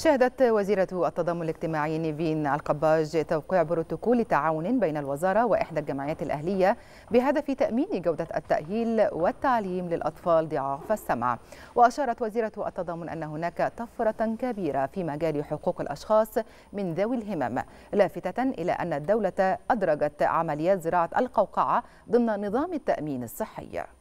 شهدت وزيرة التضامن الاجتماعي نيفين القباج توقيع بروتوكول تعاون بين الوزارة وإحدى الجمعيات الأهلية بهدف تأمين جودة التأهيل والتعليم للأطفال ضعاف السمع وأشارت وزيرة التضامن أن هناك طفرة كبيرة في مجال حقوق الأشخاص من ذوي الهمم لافتة إلى أن الدولة أدرجت عمليات زراعة القوقعة ضمن نظام التأمين الصحي